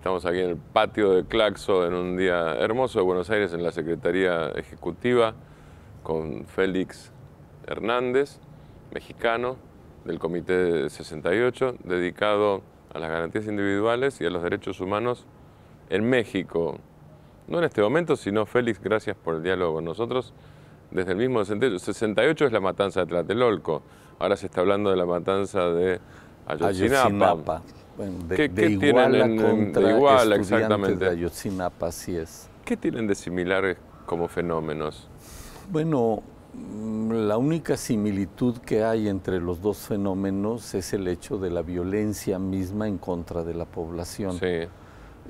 Estamos aquí en el patio de Claxo en un día hermoso de Buenos Aires en la Secretaría Ejecutiva con Félix Hernández, mexicano del Comité 68, dedicado a las garantías individuales y a los derechos humanos en México. No en este momento, sino Félix, gracias por el diálogo con nosotros. Desde el mismo 68 es la matanza de Tlatelolco. Ahora se está hablando de la matanza de Ayotzinapa. Ayotzinapa de, ¿Qué, tienen de es. ¿Qué tienen de similares como fenómenos? Bueno, mm, la única similitud que hay entre los dos fenómenos es el hecho de la violencia misma en contra de la población.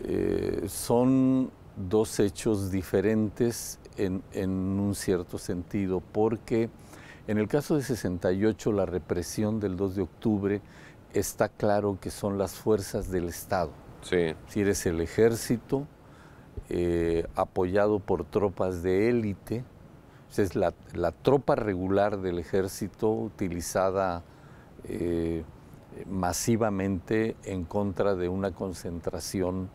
Eh, son dos hechos diferentes en, un cierto sentido, porque en el caso de 68 la represión del 2 de octubre está claro que son las fuerzas del Estado. Sí. Si eres el ejército, eh, apoyado por tropas de élite, es la, tropa regular del ejército utilizada eh, masivamente en contra de una concentración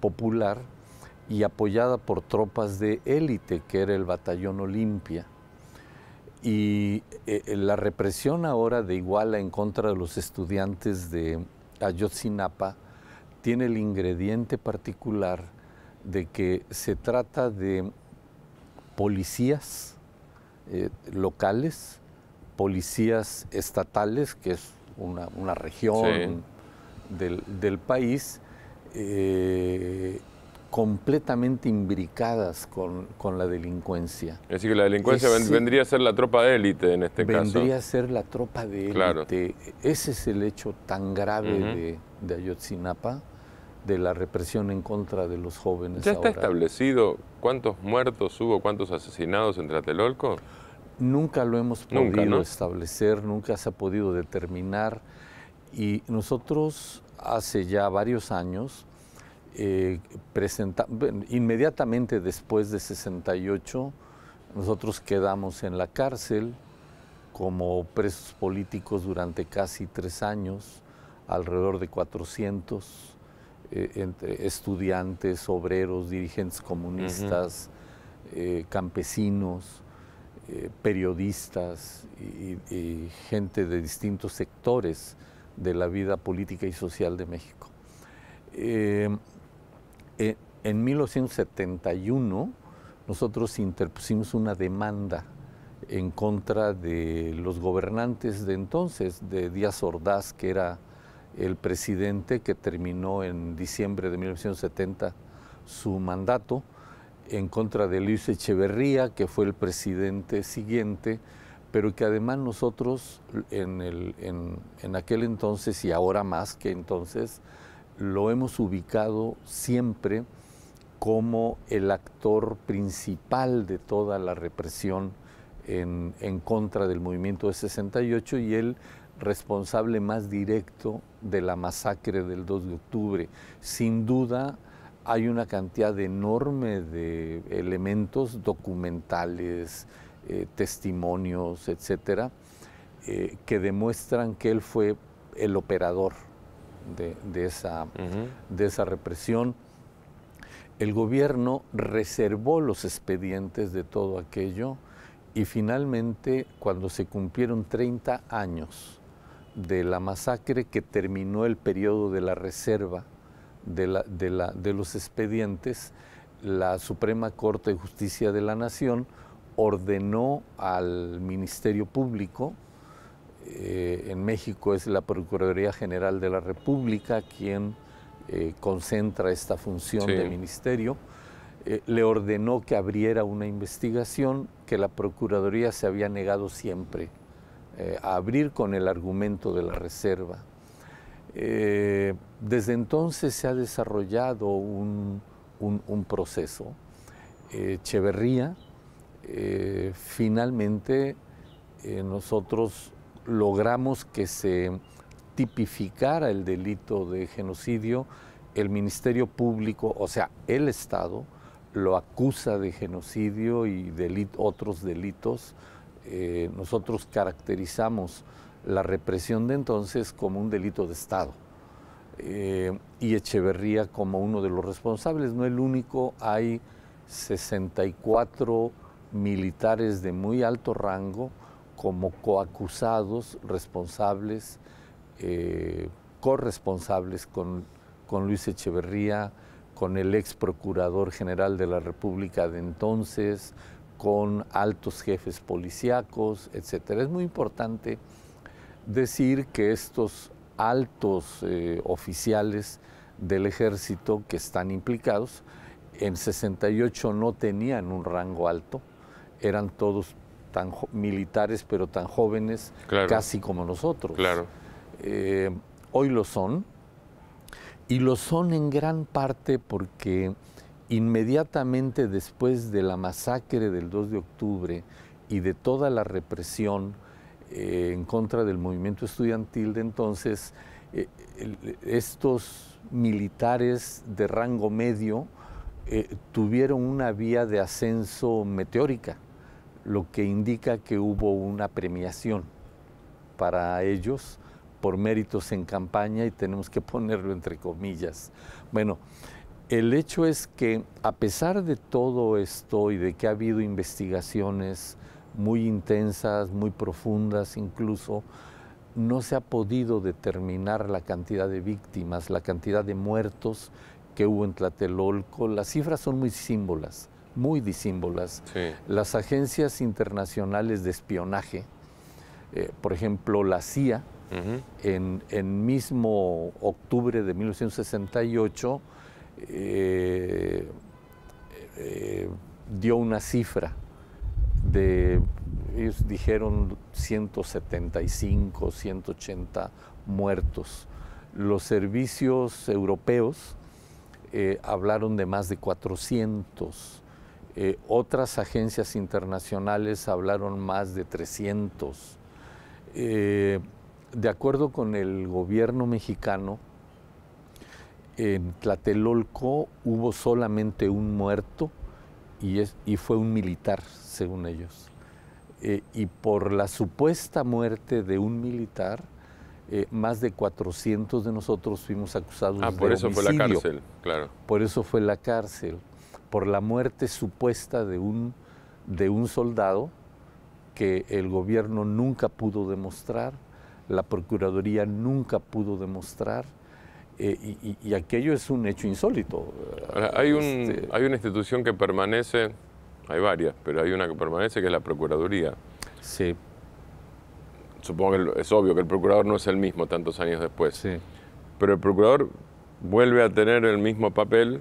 popular y apoyada por tropas de élite, que era el batallón Olimpia. Y eh, eh, la represión ahora de Iguala en contra de los estudiantes de Ayotzinapa tiene el ingrediente particular de que se trata de policías eh, locales, policías estatales, que es una, región del, país, completamente imbricadas con, con, la delincuencia. Es decir, que la delincuencia vendría a ser la tropa de élite en este caso. Vendría a ser la tropa de élite. Ese es el hecho tan grave de, Ayotzinapa, de la represión en contra de los jóvenes. ¿Ya está establecido cuántos muertos hubo, cuántos asesinados en Tlatelolco? Nunca lo hemos podido establecer, nunca se ha podido determinar. Y nosotros hace ya varios años eh, presenta, inmediatamente después de 68, nosotros quedamos en la cárcel como presos políticos durante casi tres años, alrededor de 400 eh, entre estudiantes, obreros, dirigentes comunistas, eh, campesinos, periodistas y, gente de distintos sectores de la vida política y social de México. Eh, en 1971 nosotros interpusimos una demanda en contra de los gobernantes de entonces, de Díaz Ordaz, que era el presidente que terminó en diciembre de 1970 su mandato, en contra de Luis Echeverría, que fue el presidente siguiente, pero que además nosotros en aquel entonces y ahora más que entonces, lo hemos ubicado siempre como el actor principal de toda la represión en, contra del movimiento de 68 y el responsable más directo de la masacre del 2 de octubre. Sin duda hay una cantidad enorme de elementos documentales, eh, testimonios, etcétera, eh, que demuestran que él fue el operador de, esa, de esa represión. El gobierno reservó los expedientes de todo aquello y finalmente cuando se cumplieron 30 años de la masacre que terminó el periodo de la reserva de, de los expedientes, la Suprema Corte de Justicia de la Nación ordenó al Ministerio Público eh, en México es la Procuraduría General de la República quien eh, concentra esta función de ministerio. Eh, le ordenó que abriera una investigación que la Procuraduría se había negado siempre a abrir con el argumento de la reserva. desde entonces se ha desarrollado un, un, un proceso. Echeverría, finalmente nosotros logramos que se tipificara el delito de genocidio, el Ministerio Público, o sea, el Estado, lo acusa de genocidio y otros delitos. Eh, nosotros caracterizamos la represión de entonces como un delito de Estado eh, y Echeverría como uno de los responsables, no el único, hay 64 militares de muy alto rango como coacusados, responsables, eh, corresponsables con, con Luis Echeverría, con el ex procurador general de la República de entonces, con altos jefes policíacos, etc. Es muy importante decir que estos altos eh, oficiales del ejército que están implicados en 68 no tenían un rango alto, eran todos tan militares, pero tan jóvenes, casi como nosotros. Claro. Eh, hoy lo son, y lo son en gran parte porque inmediatamente después de la masacre del 2 de octubre y de toda la represión eh, en contra del movimiento estudiantil de entonces, eh, estos militares de rango medio tuvieron una vía de ascenso meteórica lo que indica que hubo una premiación para ellos por méritos en campaña y tenemos que ponerlo entre comillas. Bueno, el hecho es que a pesar de todo esto y de que ha habido investigaciones muy intensas, muy profundas incluso, no se ha podido determinar la cantidad de víctimas, la cantidad de muertos que hubo en Tlatelolco. Las cifras son muy símbolas muy disímbolas. Las agencias internacionales de espionaje, eh, por ejemplo, la CIA, en, mismo octubre de 1968, eh, eh, dio una cifra de, ellos dijeron 175, 180 muertos. Los servicios europeos hablaron de más de 400 eh, otras agencias internacionales hablaron más de 300. Eh, de acuerdo con el gobierno mexicano, en Tlatelolco hubo solamente un muerto y, es, y fue un militar, según ellos. Eh, y por la supuesta muerte de un militar, más de 400 de nosotros fuimos acusados ah, por eso fue la cárcel, claro. Por eso fue la cárcel por la muerte supuesta de un, de un soldado que el gobierno nunca pudo demostrar, la Procuraduría nunca pudo demostrar, eh, y, aquello es un hecho insólito. hay, un, este, hay una institución que permanece, hay varias, pero hay una que permanece que es la Procuraduría. Sí. Supongo que es obvio que el procurador no es el mismo tantos años después. Sí. Pero el procurador vuelve a tener el mismo papel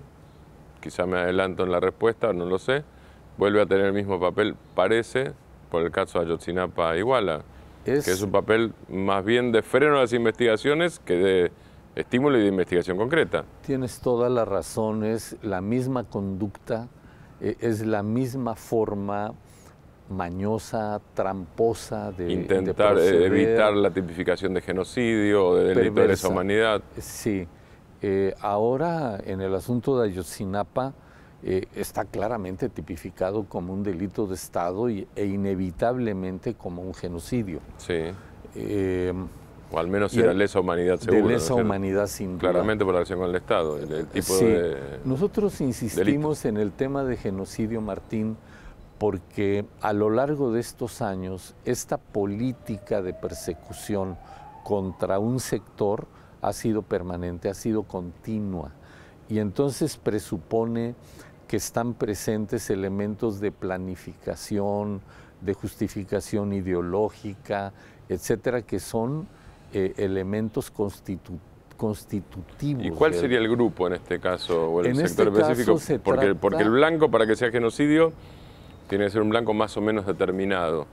quizá me adelanto en la respuesta, no lo sé, vuelve a tener el mismo papel, parece, por el caso de Ayotzinapa e Iguala, que es un papel más bien de freno a las investigaciones que de estímulo y de investigación concreta. Tienes todas las razones, la misma conducta, e, es la misma forma mañosa, tramposa de intentar evitar la tipificación de genocidio o de delito de lesa humanidad. Sí. Eh, ahora, en el asunto de Ayotzinapa, eh, está claramente tipificado como un delito de Estado y, e inevitablemente como un genocidio. Sí. Em, o al menos era lesa humanidad seguro. De lesa humanidad sin Claramente por la relación con el Estado, sí. Nosotros insistimos en el tema de genocidio, Martín, porque a lo largo de estos años esta política de persecución contra un sector ha sido permanente, ha sido continua. Y entonces presupone que están presentes elementos de planificación, de justificación ideológica, etcétera, que son eh, elementos constitutivos. ¿Y cuál sería el grupo en este caso o el sector este específico? porque, el blanco, para que sea genocidio, tiene que ser un blanco más o menos determinado.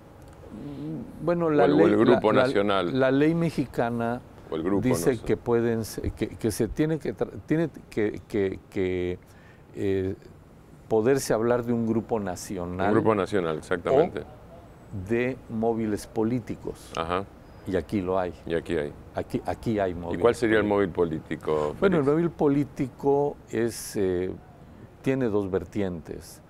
Bueno, la el, grupo nacional. la ley mexicana dice que pueden que, se tiene que tiene que, eh, poderse hablar de un grupo nacional. Un grupo nacional, exactamente. de móviles políticos. Ajá. Y aquí lo hay. Y aquí hay. Aquí, aquí hay móvil. ¿Y cuál sería el móvil político? Bueno, el móvil político es, eh, tiene dos vertientes.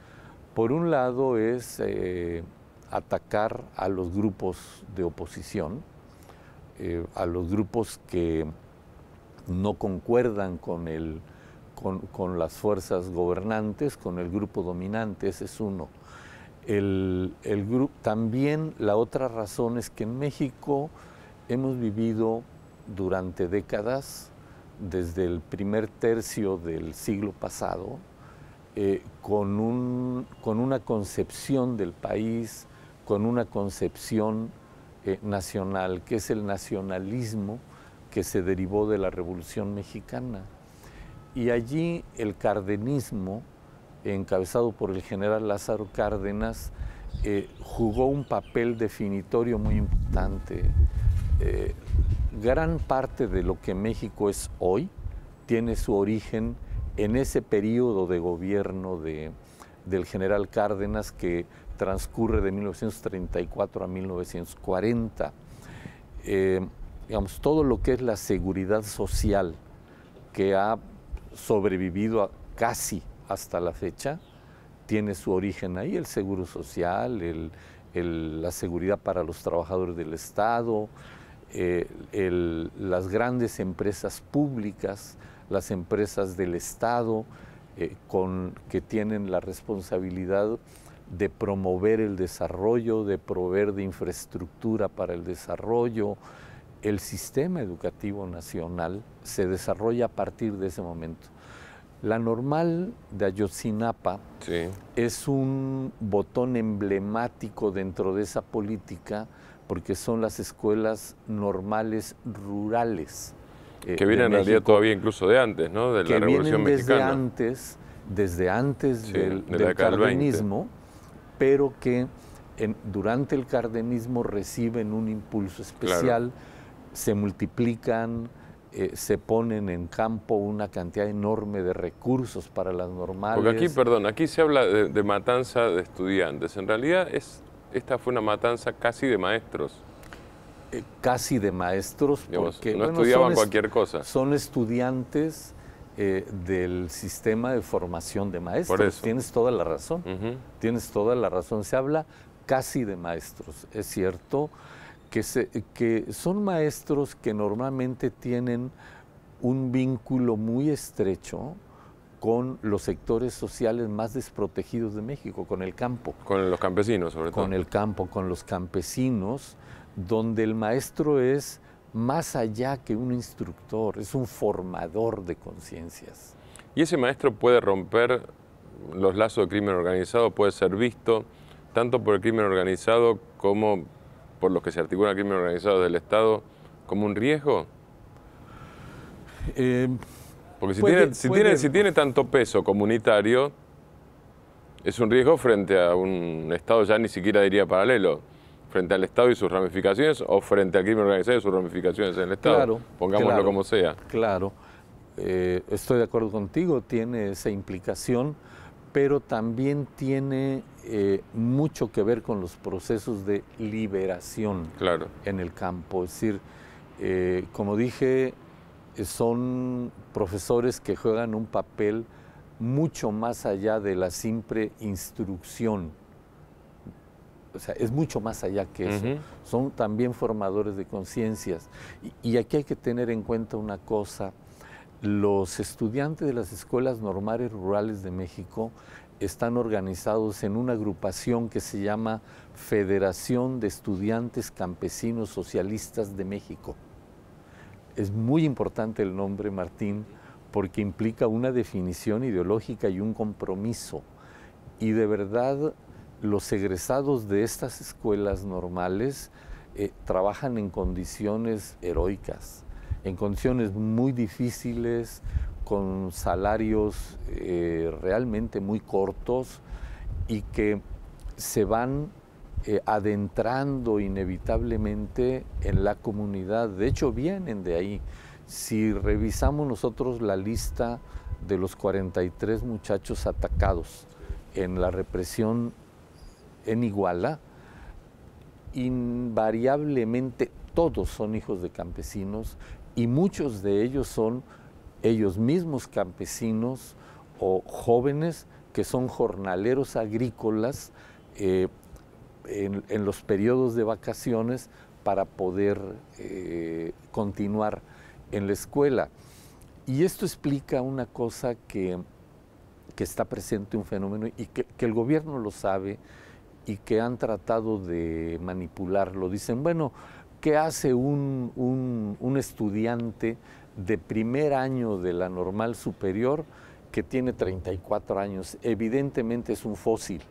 Por un lado es eh, atacar a los grupos de oposición, eh, a los grupos que no concuerdan con, con, las fuerzas gobernantes, con el grupo dominante, ese es uno. El, grupo, también la otra razón es que en México hemos vivido durante décadas, desde el primer tercio del siglo pasado, eh, con, un, con una concepción del país, con una concepción eh, nacional, que es el nacionalismo que se derivó de la Revolución Mexicana. Y allí el cardenismo, encabezado por el general Lázaro Cárdenas, eh, jugó un papel definitorio muy importante. Eh, gran parte de lo que México es hoy tiene su origen en ese periodo de gobierno del general Cárdenas que transcurre de 1934 a 1940. Eh, todo lo que es la seguridad social que ha sobrevivido casi hasta la fecha, tiene su origen ahí, el seguro social, la seguridad para los trabajadores del Estado, eh, las grandes empresas públicas, las empresas del Estado, eh, con, que tienen la responsabilidad de promover el desarrollo, de proveer de infraestructura para el desarrollo. El sistema educativo nacional se desarrolla a partir de ese momento. La normal de Ayotzinapa es un botón emblemático dentro de esa política porque son las escuelas normales rurales. Eh, que vienen al día todavía incluso de antes, ¿no? De la que vienen desde antes, desde antes del, pero que durante el cardenismo reciben un impulso especial, se multiplican, eh, se ponen en campo una cantidad enorme de recursos para las normales. Porque aquí, perdón, aquí se habla de, matanza de estudiantes. En realidad esta fue una matanza casi de maestros eh, casi de maestros. porque, no estudiaban cualquier cosa. Son estudiantes eh, del sistema de formación de maestros. Tienes toda la razón, tienes toda la razón. Se habla casi de maestros, es cierto, que, se, que son maestros que normalmente tienen un vínculo muy estrecho con los sectores sociales más desprotegidos de México, con el campo. Con los campesinos, sobre todo. Con el campo, con los campesinos, donde el maestro es más allá que un instructor, es un formador de conciencias. Y ese maestro puede romper los lazos de crimen organizado, puede ser visto tanto por el crimen organizado como por los que se articula el crimen organizado del Estado como un riesgo? Eh, Porque si tiene tanto peso comunitario, es un riesgo frente a un Estado ya ni siquiera diría paralelo, frente al Estado y sus ramificaciones o frente al crimen organizado y sus ramificaciones en el Estado. Pongámoslo como sea. Claro, eh, estoy de acuerdo contigo, tiene esa implicación, pero también tiene eh, mucho que ver con los procesos de liberación en el campo. Es decir, eh, como dije, son profesores que juegan un papel mucho más allá de la simple instrucción o sea, es mucho más allá que eso. Son también formadores de conciencias. Y, y, aquí hay que tener en cuenta una cosa. Los estudiantes de las escuelas normales rurales de México están organizados en una agrupación que se llama Federación de Estudiantes Campesinos Socialistas de México. Es muy importante el nombre, Martín, porque implica una definición ideológica y un compromiso. Y de verdad los egresados de estas escuelas normales eh, trabajan en condiciones heroicas, en condiciones muy difíciles, con salarios eh, realmente muy cortos y que se van eh, adentrando inevitablemente en la comunidad. De hecho, vienen de ahí. Si revisamos nosotros la lista de los 43 muchachos atacados en la represión en Iguala, invariablemente todos son hijos de campesinos y muchos de ellos son ellos mismos campesinos o jóvenes que son jornaleros agrícolas eh, en, los periodos de vacaciones para poder eh, continuar en la escuela. Y esto explica una cosa que, está presente, un fenómeno, y que el gobierno lo sabe, y que han tratado de manipularlo. Dicen, bueno, ¿qué hace un, estudiante de primer año de la normal superior que tiene 34 años? Evidentemente es un fósil.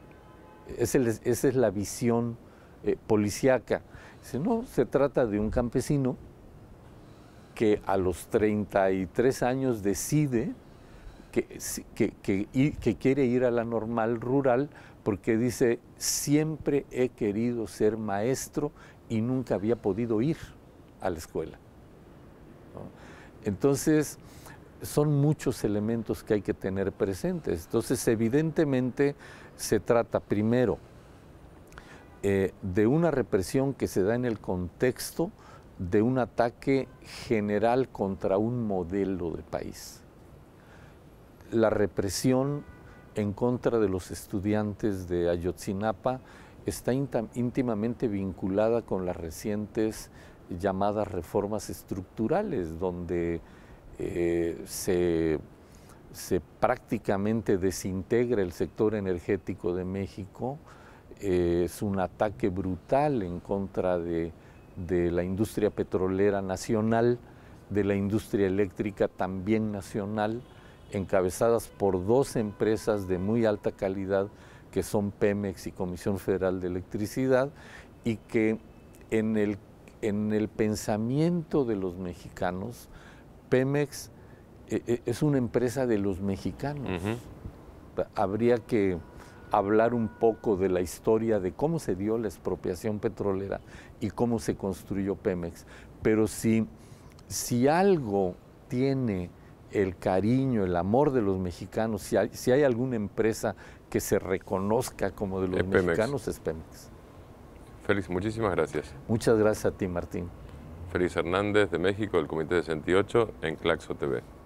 esa es la visión eh, policíaca. Dice, no, se trata de un campesino que a los 33 años decide que, quiere ir a la normal rural porque dice, siempre he querido ser maestro y nunca había podido ir a la escuela. Entonces, son muchos elementos que hay que tener presentes. Entonces, evidentemente, se trata primero eh, de una represión que se da en el contexto de un ataque general contra un modelo de país. La represión en contra de los estudiantes de Ayotzinapa está íntimamente vinculada con las recientes llamadas reformas estructurales, donde eh, se, prácticamente desintegra el sector energético de México. Eh, es un ataque brutal en contra de la industria petrolera nacional, de la industria eléctrica también nacional encabezadas por dos empresas de muy alta calidad que son Pemex y Comisión Federal de Electricidad y que en el, en el pensamiento de los mexicanos, Pemex eh, eh, es una empresa de los mexicanos. Habría que hablar un poco de la historia de cómo se dio la expropiación petrolera y cómo se construyó Pemex. Pero si algo tiene el cariño, el amor de los mexicanos. Si hay, si hay alguna empresa que se reconozca como de los mexicanos, es Pemex. Félix, muchísimas gracias. Muchas gracias a ti, Martín. Félix Hernández, de México, del Comité de 68, en Claxo TV.